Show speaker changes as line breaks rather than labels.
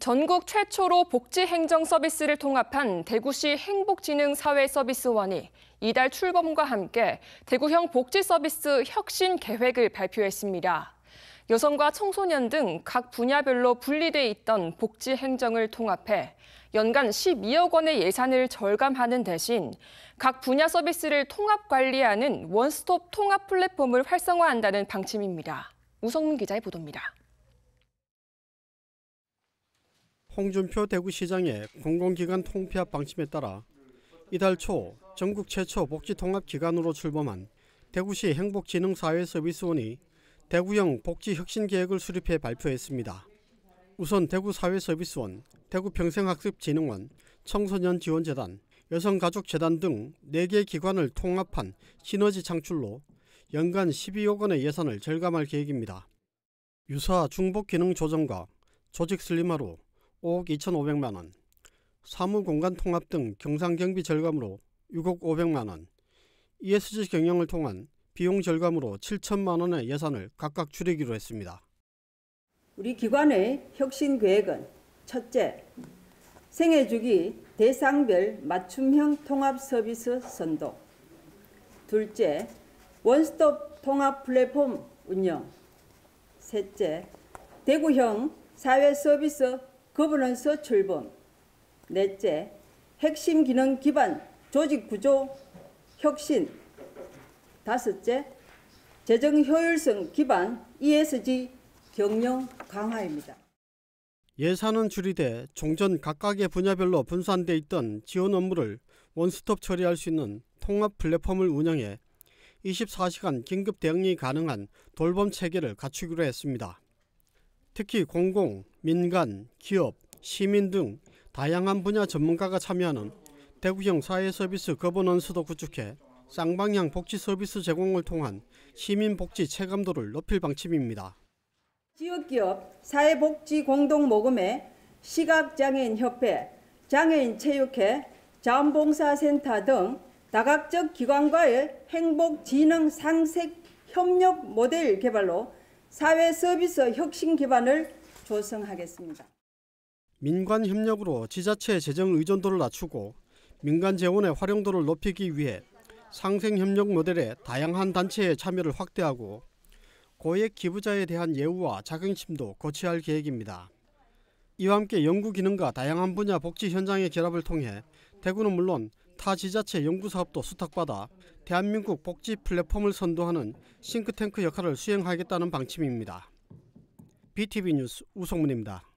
전국 최초로 복지행정 서비스를 통합한 대구시 행복지능사회서비스원이 이달 출범과 함께 대구형 복지서비스 혁신 계획을 발표했습니다. 여성과 청소년 등 각 분야별로 분리돼 있던 복지 행정을 통합해 연간 12억 원의 예산을 절감하는 대신 각 분야 서비스를 통합 관리하는 원스톱 통합 플랫폼을 활성화한다는 방침입니다. 우성문 기자의 보도입니다.
홍준표 대구시장의 공공기관 통폐합 방침에 따라 이달 초 전국 최초 복지통합기관으로 출범한 대구시 행복진흥사회서비스원이 대구형 복지혁신계획을 수립해 발표했습니다. 우선 대구사회서비스원, 대구평생학습진흥원, 청소년지원재단, 여성가족재단 등 4개 기관을 통합한 시너지 창출로 연간 12억 원의 예산을 절감할 계획입니다. 유사 중복기능 조정과 조직 슬림화로 5억 2,500만 원, 사무공간 통합 등 경상경비 절감으로 6억 500만 원, ESG 경영을 통한 비용 절감으로 7천만 원의 예산을 각각 줄이기로 했습니다. 우리 기관의 혁신
계획은 첫째, 생애 주기 대상별 맞춤형 통합 서비스 선도. 둘째, 원스톱 통합 플랫폼 운영. 셋째, 대구형 사회 서비스 거버넌스 출범. 넷째, 핵심 기능 기반 조직 구조 혁신. 다섯째, 재정 효율성 기반 ESG 경영 강화입니다.
예산은 줄이되 종전 각각의 분야별로 분산돼 있던 지원 업무를 원스톱 처리할 수 있는 통합 플랫폼을 운영해 24시간 긴급 대응이 가능한 돌봄 체계를 갖추기로 했습니다. 특히 공공, 민간, 기업, 시민 등 다양한 분야 전문가가 참여하는 대구형 사회서비스 거버넌스도 구축해 쌍방향 복지 서비스 제공을 통한 시민복지 체감도를 높일 방침입니다.
지역기업 사회복지 공동모금에 시각장애인협회, 장애인체육회, 자원봉사센터 등 다각적 기관과의 행복진흥 상생 협력 모델 개발로 사회 서비스 혁신 기반을 조성하겠습니다.
민관 협력으로 지자체 재정 의존도를 낮추고 민간 재원의 활용도를 높이기 위해 상생 협력 모델의 다양한 단체의 참여를 확대하고 고액 기부자에 대한 예우와 자긍심도 고취할 계획입니다. 이와 함께 연구 기능과 다양한 분야 복지 현장의 결합을 통해 대구는 물론 타 지자체 연구사업도 수탁받아 대한민국 복지 플랫폼을 선도하는 싱크탱크 역할을 수행하겠다는 방침입니다. BTV 뉴스 우성문입니다.